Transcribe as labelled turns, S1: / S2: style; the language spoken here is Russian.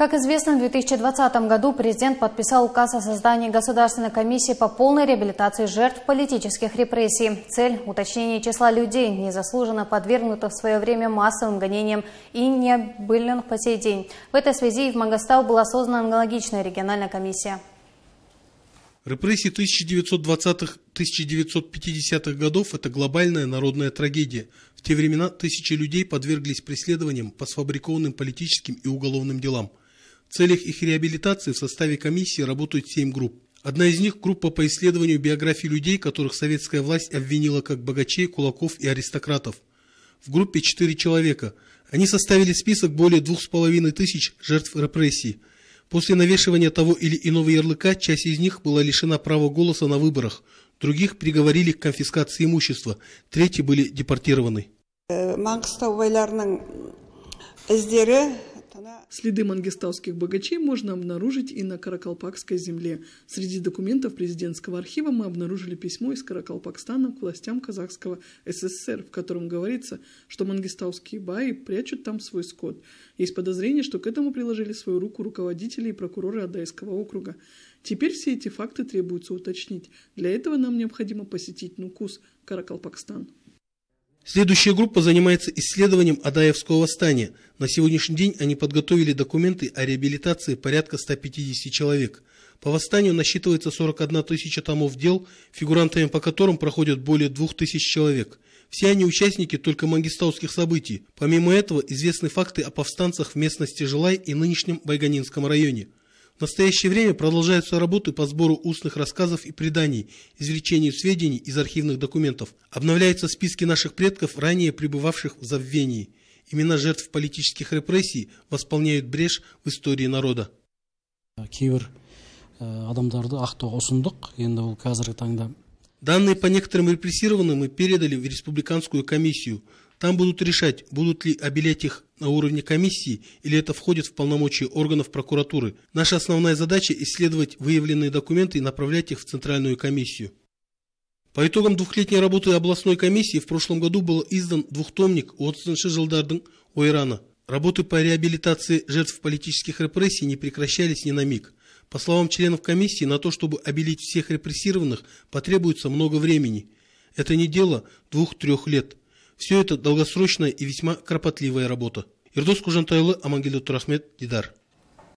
S1: Как известно, в 2020 году президент подписал указ о создании Государственной комиссии по полной реабилитации жертв политических репрессий. Цель – уточнение числа людей, незаслуженно подвергнутых в свое время массовым гонениям и необыльных по сей день. В этой связи в Магостау была создана аналогичная региональная комиссия.
S2: Репрессии 1920-1950-х годов – это глобальная народная трагедия. В те времена тысячи людей подверглись преследованиям по сфабрикованным политическим и уголовным делам – целях их реабилитации в составе комиссии работают семь групп. Одна из них – группа по исследованию биографий людей, которых советская власть обвинила как богачей, кулаков и аристократов. В группе четыре человека. Они составили список более двух с половиной тысяч жертв репрессий. После навешивания того или иного ярлыка часть из них была лишена права голоса на выборах, других приговорили к конфискации имущества, третьи были депортированы.
S3: Э, Следы мангистауских богачей можно обнаружить и на Каракалпакской земле. Среди документов президентского архива мы обнаружили письмо из Каракалпакстана к властям казахского СССР, в котором говорится, что мангистауские баи прячут там свой скот. Есть подозрение, что к этому приложили свою руку руководители и прокуроры Адайского округа. Теперь все эти факты требуется уточнить. Для этого нам необходимо посетить Нукус, Каракалпакстан.
S2: Следующая группа занимается исследованием Адаевского восстания. На сегодняшний день они подготовили документы о реабилитации порядка 150 человек. По восстанию насчитывается 41 тысяча томов дел, фигурантами по которым проходят более 2000 человек. Все они участники только мангистауских событий. Помимо этого, известны факты о повстанцах в местности Желай и нынешнем Байганинском районе – в настоящее время продолжаются работы по сбору устных рассказов и преданий, извлечению сведений из архивных документов. Обновляются списки наших предков, ранее пребывавших в забвении. Имена жертв политических репрессий восполняют брешь в истории народа. Кибер адамдарды ақтауға ұсындық енді ол қазіргі Данные по некоторым репрессированным мы передали в Республиканскую комиссию. Там будут решать, будут ли обелять их на уровне комиссии или это входит в полномочия органов прокуратуры. Наша основная задача – исследовать выявленные документы и направлять их в Центральную комиссию. По итогам двухлетней работы областной комиссии в прошлом году был издан двухтомник «Отсынши Жылдардың Ойрана». Работы по реабилитации жертв политических репрессий не прекращались ни на миг. По словам членов комиссии, на то, чтобы обелить всех репрессированных, потребуется много времени. Это не дело двух-трех лет. Все это долгосрочная и весьма кропотливая работа. Ирдос Кужантайлы, Амангель Турахмед, Дидар.